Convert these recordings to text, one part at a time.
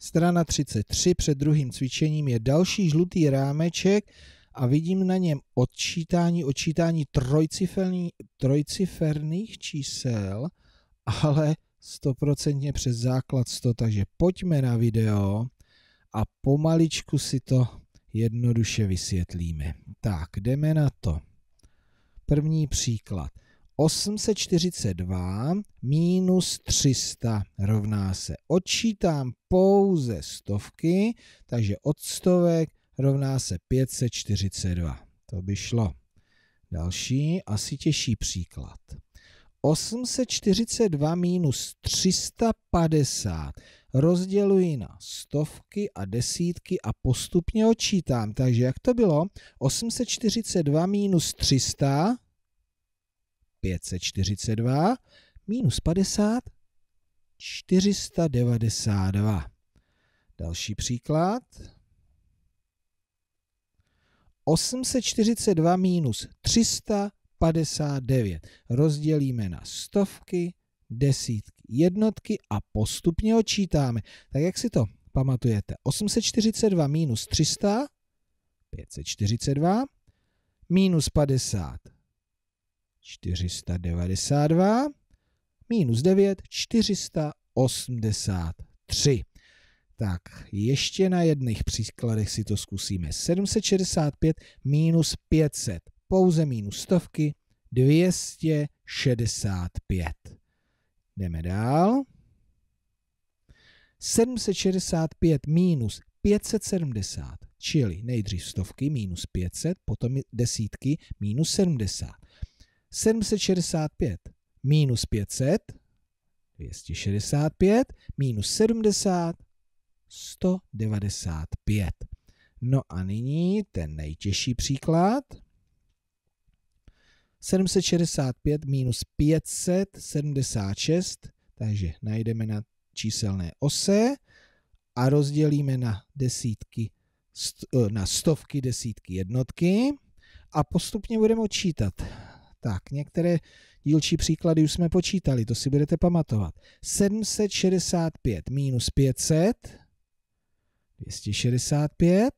Strana 33 před druhým cvičením je další žlutý rámeček a vidím na něm odčítání, odčítání trojciferný, trojciferných čísel, ale stoprocentně přes základ 100, takže pojďme na video a pomaličku si to jednoduše vysvětlíme. Tak, jdeme na to. První příklad. 842 minus 300 rovná se. Odčítám pouze stovky, takže od stovek rovná se 542. To by šlo. Další, asi těžší příklad. 842 minus 350 rozděluji na stovky a desítky a postupně odčítám. Takže jak to bylo? 842 minus 300 542 minus 50 492. Další příklad. 842 minus 359 rozdělíme na stovky, desítky, jednotky a postupně očítáme. Tak jak si to pamatujete? 842 minus 300, 542, minus 50, 492 minus 9, 483. Tak, ještě na jedných příkladech si to zkusíme. 765 minus 500, pouze minus stovky, 265. Jdeme dál. 765 minus 570, čili nejdřív stovky minus 500, potom desítky minus 70. 765 minus 500, 265 minus 70, 195. No a nyní ten nejtěžší příklad. 765 minus 576, takže najdeme na číselné ose a rozdělíme na desítky, eh, na stovky, desítky, jednotky a postupně budeme odčítat. Tak, některé dílčí příklady už jsme počítali, to si budete pamatovat. 765 minus 500, 265,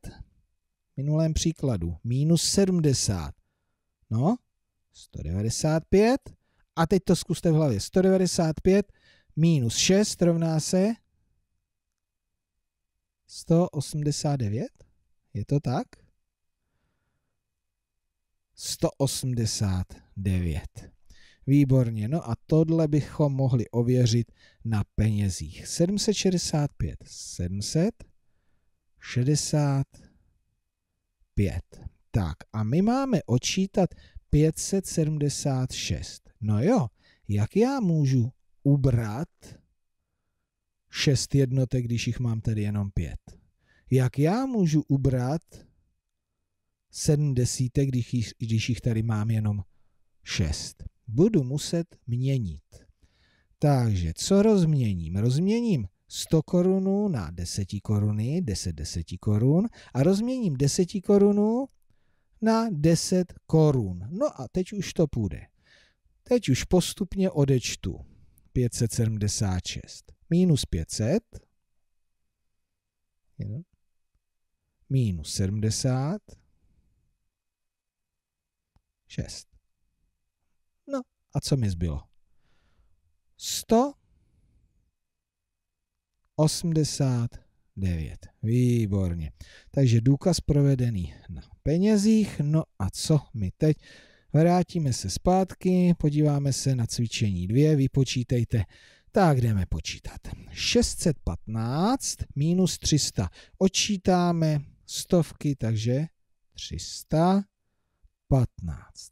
v minulém příkladu, minus 70, no, 195, a teď to zkuste v hlavě, 195 minus 6 rovná se 189, je to tak? 189. Výborně, no a tohle bychom mohli ověřit na penězích. 765, 765. Tak a my máme odčítat 576. No jo, jak já můžu ubrat 6 jednotek, když jich mám tady jenom 5? Jak já můžu ubrat sedm desítek, když jich, když jich tady mám jenom šest. Budu muset měnit. Takže co rozměním? Rozměním 100 korunů na 10 koruny, 10 10 korun a rozměním 10 korunů na 10 korun. No a teď už to půjde. Teď už postupně odečtu 576 minus 500 minus 70 6. No a co mi zbylo? 100 89. Výborně. Takže důkaz provedený na penězích. No a co my teď? Vrátíme se zpátky, podíváme se na cvičení 2, vypočítejte. Tak jdeme počítat. 615 minus 300. Odčítáme stovky, takže 300 615.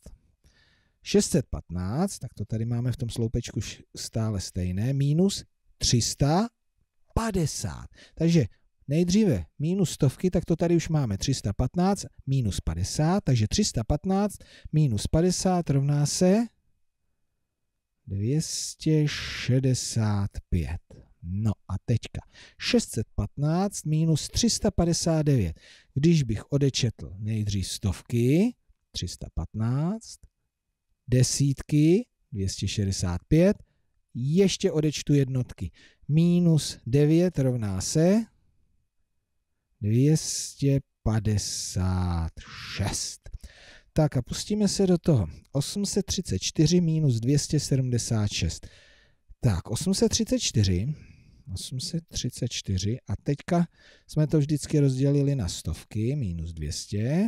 615, tak to tady máme v tom sloupečku stále stejné, minus 350. Takže nejdříve minus stovky, tak to tady už máme 315 minus 50, takže 315 minus 50 rovná se 265. No a teďka 615 minus 359. Když bych odečetl nejdřív stovky, 315, desítky 265, ještě odečtu jednotky. Minus 9 rovná se 256. Tak a pustíme se do toho. 834 minus 276. Tak, 834. 834 a teďka jsme to vždycky rozdělili na stovky, minus 200.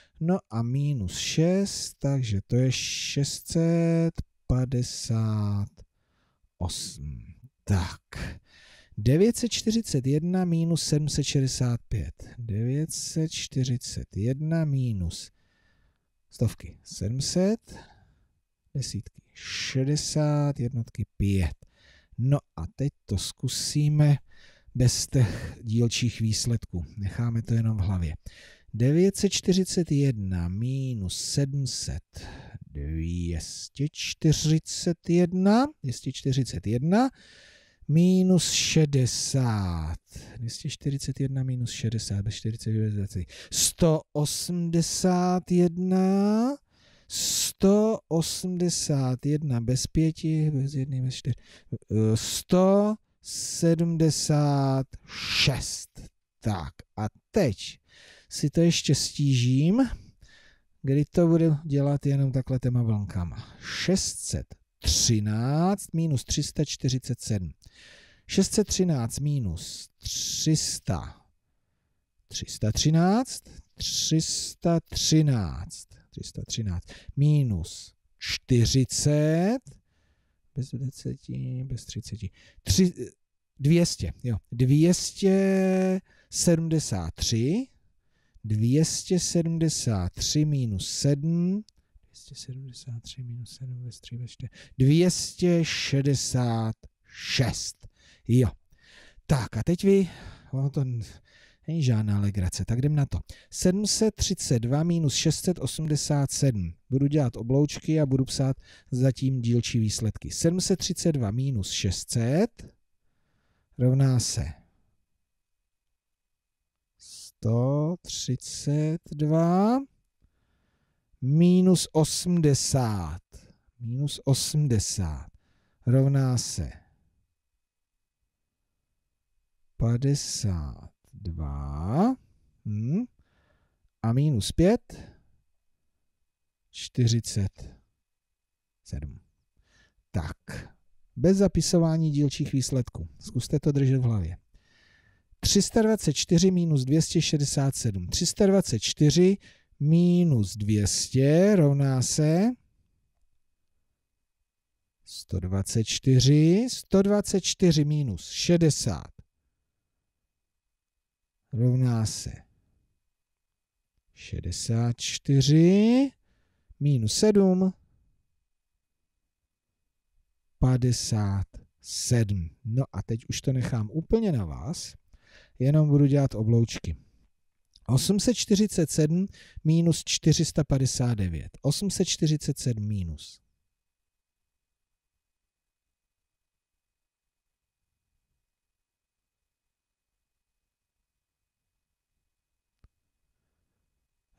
No a minus 6, takže to je 658. Tak, 941 minus 765. 941 minus stovky 700, desítky 60, jednotky 5. No a teď to zkusíme bez těch dílčích výsledků. Necháme to jenom v hlavě. 941 minus 700, 241, 241 minus 60, 241 minus 60, bez 49, 181, 181 bez 5, bez 1, bez 4, 176. Tak a teď si to ještě stížím, kdy to budu dělat jenom takhle těma vlnkama. 613 minus 347. 613 minus 300. 313, 313, 313, minus 40, bez 20, bez 30, 3, 200, jo, 273, 273 minus 7, 273 minus 7 ve 266. Jo. Tak a teď vy, ono to není žádná legrace, tak jdem na to. 732 minus 687. Budu dělat obloučky a budu psát zatím dílčí výsledky. 732 minus 600 rovná se 132 minus 80. Minus 80 rovná se 52 hmm. a minus 5 47. Tak, bez zapisování dílčích výsledků. Zkuste to držet v hlavě. 324 minus 267. 324 minus 200 rovná se 124. 124 minus 60 rovná se 64 minus 7 57. No a teď už to nechám úplně na vás jenom budu dělat obloučky. 847 minus 459. 847 minus.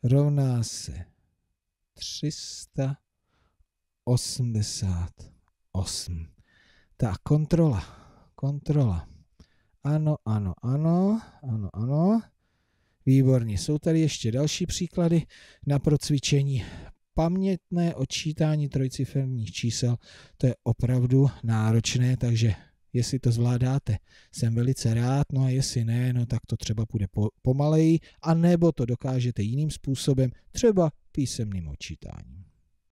Rovná se 388. Ta kontrola, kontrola. Ano, ano, ano, ano, ano. Výborně. Jsou tady ještě další příklady na procvičení. Pamětné odčítání trojciferních čísel, to je opravdu náročné, takže jestli to zvládáte, jsem velice rád, no a jestli ne, no tak to třeba půjde po, pomaleji, anebo to dokážete jiným způsobem, třeba písemným odčítáním.